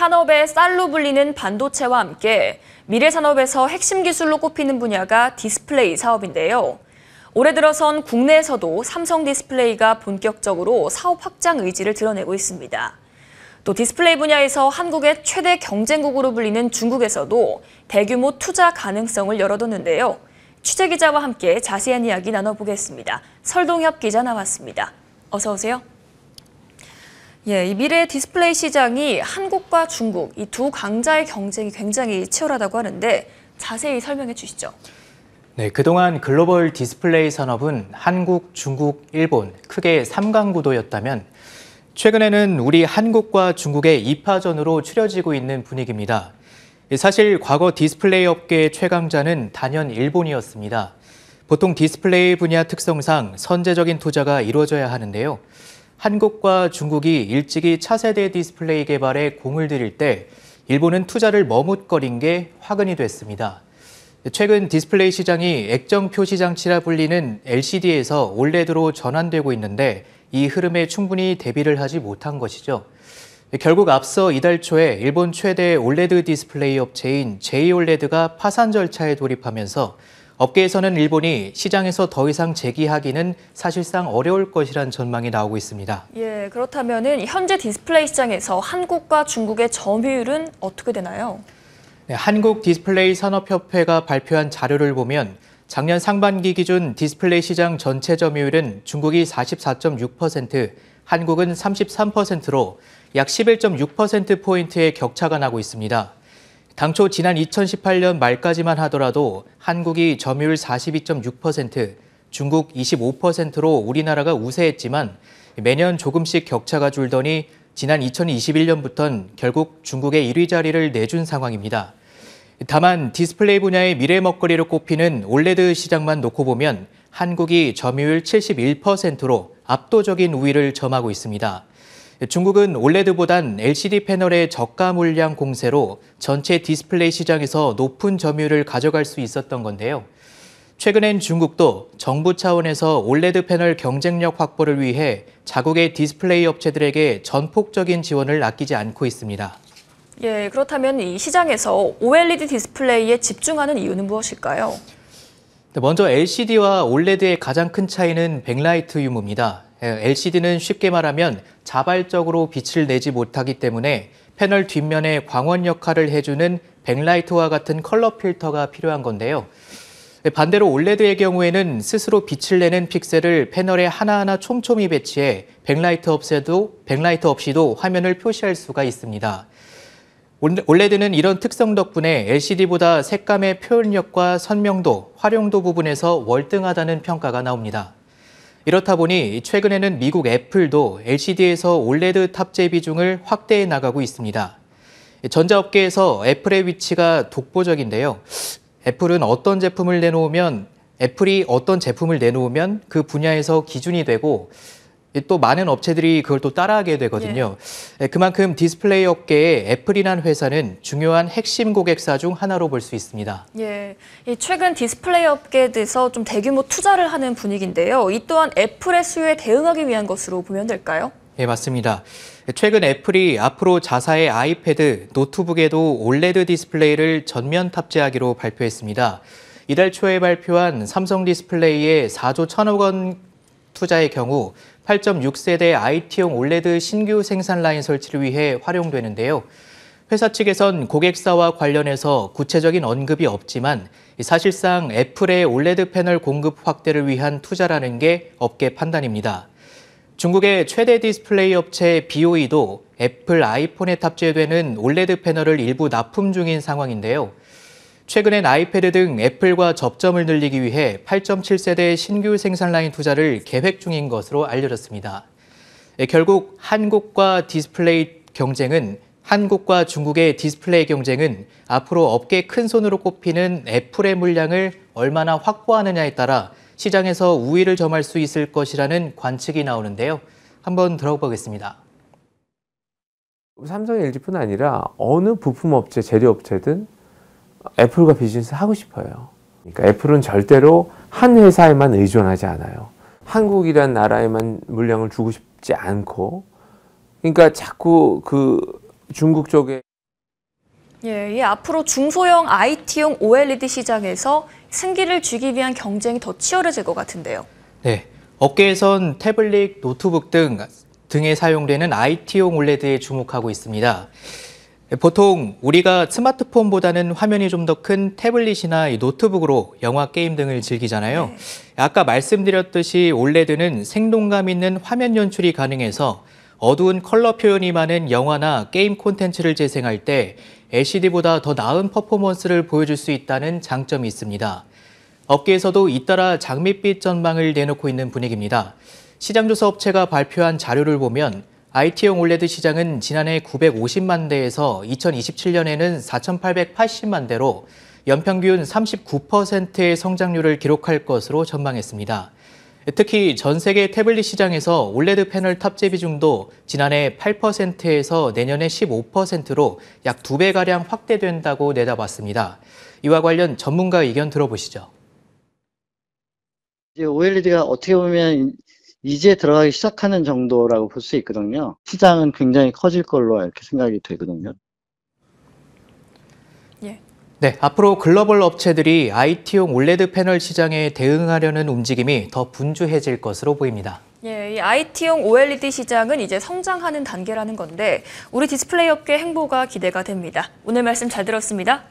산업의 쌀로 불리는 반도체와 함께 미래 산업에서 핵심 기술로 꼽히는 분야가 디스플레이 사업인데요. 올해 들어선 국내에서도 삼성 디스플레이가 본격적으로 사업 확장 의지를 드러내고 있습니다. 또 디스플레이 분야에서 한국의 최대 경쟁국으로 불리는 중국에서도 대규모 투자 가능성을 열어뒀는데요. 취재 기자와 함께 자세한 이야기 나눠보겠습니다. 설동엽 기자 나왔습니다. 어서 오세요. 예, 이 미래 디스플레이 시장이 한국과 중국 이 두 강자의 경쟁이 굉장히 치열하다고 하는데 자세히 설명해 주시죠. 네, 그동안 글로벌 디스플레이 산업은 한국, 중국, 일본 크게 3강 구도였다면 최근에는 우리 한국과 중국의 2파전으로 추려지고 있는 분위기입니다. 예, 사실 과거 디스플레이 업계의 최강자는 단연 일본이었습니다. 보통 디스플레이 분야 특성상 선제적인 투자가 이루어져야 하는데요. 한국과 중국이 일찍이 차세대 디스플레이 개발에 공을 들일 때 일본은 투자를 머뭇거린 게 화근이 됐습니다. 최근 디스플레이 시장이 액정표 시장치라 불리는 LCD에서 올레드로 전환되고 있는데 이 흐름에 충분히 대비를 하지 못한 것이죠. 결국 앞서 이달 초에 일본 최대 올레드 디스플레이 업체인 JOLED가 파산 절차에 돌입하면서 업계에서는 일본이 시장에서 더 이상 재기하기는 사실상 어려울 것이란 전망이 나오고 있습니다. 예, 그렇다면 현재 디스플레이 시장에서 한국과 중국의 점유율은 어떻게 되나요? 네, 한국 디스플레이 산업협회가 발표한 자료를 보면 작년 상반기 기준 디스플레이 시장 전체 점유율은 중국이 44.6%, 한국은 33%로 약 11.6%포인트의 격차가 나고 있습니다. 당초 지난 2018년 말까지만 하더라도 한국이 점유율 42.6%, 중국 25%로 우리나라가 우세했지만 매년 조금씩 격차가 줄더니 지난 2021년부터는 결국 중국의 1위 자리를 내준 상황입니다. 다만 디스플레이 분야의 미래 먹거리로 꼽히는 올레드 시장만 놓고 보면 한국이 점유율 71%로 압도적인 우위를 점하고 있습니다. 중국은 올레드보단 LCD 패널의 저가 물량 공세로 전체 디스플레이 시장에서 높은 점유율을 가져갈 수 있었던 건데요. 최근엔 중국도 정부 차원에서 올레드 패널 경쟁력 확보를 위해 자국의 디스플레이 업체들에게 전폭적인 지원을 아끼지 않고 있습니다. 예, 그렇다면 이 시장에서 OLED 디스플레이에 집중하는 이유는 무엇일까요? 먼저 LCD와 OLED의 가장 큰 차이는 백라이트 유무입니다. LCD는 쉽게 말하면 자발적으로 빛을 내지 못하기 때문에 패널 뒷면에 광원 역할을 해주는 백라이트와 같은 컬러 필터가 필요한 건데요. 반대로 올레드의 경우에는 스스로 빛을 내는 픽셀을 패널에 하나하나 촘촘히 배치해 백라이트 없애도 백라이트 없이도 화면을 표시할 수가 있습니다. 올레드는 이런 특성 덕분에 LCD보다 색감의 표현력과 선명도, 활용도 부분에서 월등하다는 평가가 나옵니다. 이렇다 보니 최근에는 미국 애플도 LCD에서 OLED 탑재 비중을 확대해 나가고 있습니다. 전자업계에서 애플의 위치가 독보적인데요. 애플은 어떤 제품을 내놓으면 애플이 어떤 제품을 내놓으면 그 분야에서 기준이 되고 예, 또 많은 업체들이 그걸 또 따라하게 되거든요. 예. 예 그만큼 디스플레이 업계의 애플이란 회사는 중요한 핵심 고객사 중 하나로 볼 수 있습니다. 예, 최근 디스플레이 업계에 대해서 좀 대규모 투자를 하는 분위기인데요. 이 또한 애플의 수요에 대응하기 위한 것으로 보면 될까요? 예, 맞습니다. 예, 최근 애플이 앞으로 자사의 아이패드, 노트북에도 올레드 디스플레이를 전면 탑재하기로 발표했습니다. 이달 초에 발표한 삼성 디스플레이의 4조 1천억 원 투자의 경우 8.6세대 IT용 올레드 신규 생산 라인 설치를 위해 활용되는데요. 회사 측에선 고객사와 관련해서 구체적인 언급이 없지만 사실상 애플의 올레드 패널 공급 확대를 위한 투자라는 게 업계 판단입니다. 중국의 최대 디스플레이 업체 BOE도 애플 아이폰에 탑재되는 올레드 패널을 일부 납품 중인 상황인데요. 최근엔 아이패드 등 애플과 접점을 늘리기 위해 8.7세대 신규 생산 라인 투자를 계획 중인 것으로 알려졌습니다. 예, 결국 한국과 디스플레이 경쟁은 한국과 중국의 디스플레이 경쟁은 앞으로 업계 큰 손으로 꼽히는 애플의 물량을 얼마나 확보하느냐에 따라 시장에서 우위를 점할 수 있을 것이라는 관측이 나오는데요. 한번 들어보겠습니다. 삼성, LG뿐 아니라 어느 부품 업체, 재료 업체든 애플과 비즈니스 하고 싶어요. 그러니까 애플은 절대로 한 회사에만 의존하지 않아요. 한국이란 나라에만 물량을 주고 싶지 않고, 그러니까 자꾸 그 중국 쪽에 예, 이 앞으로 중소형 IT용 OLED 시장에서 승기를 쥐기 위한 경쟁이 더 치열해질 것 같은데요. 네, 업계에선 태블릿, 노트북 등 등에 사용되는 IT용 OLED에 주목하고 있습니다. 보통 우리가 스마트폰보다는 화면이 좀 더 큰 태블릿이나 노트북으로 영화, 게임 등을 즐기잖아요. 네. 아까 말씀드렸듯이 올레드는 생동감 있는 화면 연출이 가능해서 어두운 컬러 표현이 많은 영화나 게임 콘텐츠를 재생할 때 LCD보다 더 나은 퍼포먼스를 보여줄 수 있다는 장점이 있습니다. 업계에서도 잇따라 장밋빛 전망을 내놓고 있는 분위기입니다. 시장조사업체가 발표한 자료를 보면 IT용 올레드 시장은 지난해 950만 대에서 2027년에는 4,880만 대로 연평균 39%의 성장률을 기록할 것으로 전망했습니다. 특히 전 세계 태블릿 시장에서 올레드 패널 탑재 비중도 지난해 8%에서 내년에 15%로 약 2배가량 확대된다고 내다봤습니다. 이와 관련 전문가 의견 들어보시죠. 이제 OLED가 어떻게 보면 이제 들어가기 시작하는 정도라고 볼 수 있거든요. 시장은 굉장히 커질 걸로 이렇게 생각이 되거든요. 예. 네, 앞으로 글로벌 업체들이 IT용 올레드 패널 시장에 대응하려는 움직임이 더 분주해질 것으로 보입니다. 예, 이 IT용 OLED 시장은 이제 성장하는 단계라는 건데 우리 디스플레이 업계 행보가 기대가 됩니다. 오늘 말씀 잘 들었습니다.